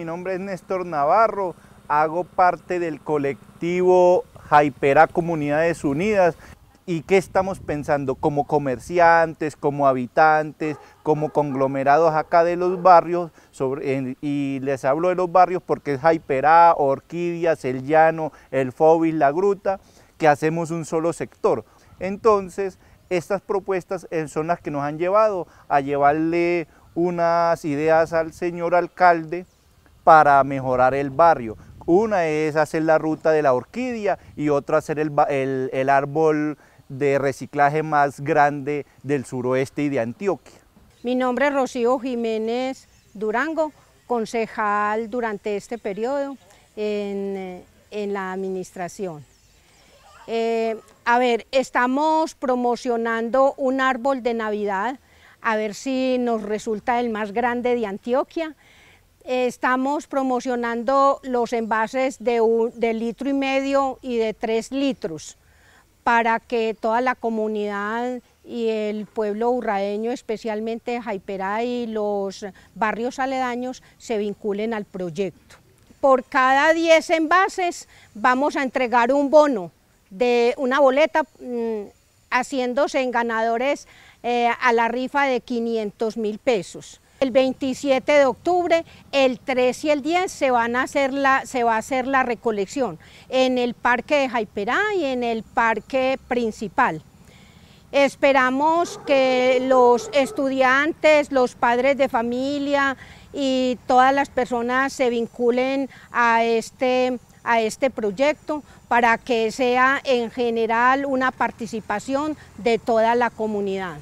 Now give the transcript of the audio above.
Mi nombre es Néstor Navarro, hago parte del colectivo Jaipera Comunidades Unidas. ¿Y qué estamos pensando como comerciantes, como habitantes, como conglomerados acá de los barrios? y les hablo de los barrios porque es Jaiperá, Orquídeas, El Llano, El Fobis, La Gruta, que hacemos un solo sector. Entonces, estas propuestas eh, son las que nos han llevado a llevarle unas ideas al señor alcalde para mejorar el barrio. Una es hacer la ruta de la orquídea y otra hacer el, árbol de reciclaje más grande del suroeste y de Antioquia. Mi nombre es Rocío Jiménez Durango, concejal durante este periodo en, la administración. Eh, a ver, estamos promocionando un árbol de Navidad, a ver si nos resulta el más grande de Antioquia estamos promocionando los envases de, litro y medio y de tres litros para que toda la comunidad y el pueblo urraeño, especialmente Jaiperá y los barrios aledaños, se vinculen al proyecto. Por cada 10 envases vamos a entregar un bono de una boleta mm, haciéndose en ganadores eh, a la rifa de 500 mil pesos el 27 de octubre, el 3 y el 10 se, van a hacer se va a hacer la recolección en el parque de Jaiperá y en el parque principal. Esperamos que los estudiantes, los padres de familia y todas las personas se vinculen a este, a este proyecto para que sea en general una participación de toda la comunidad.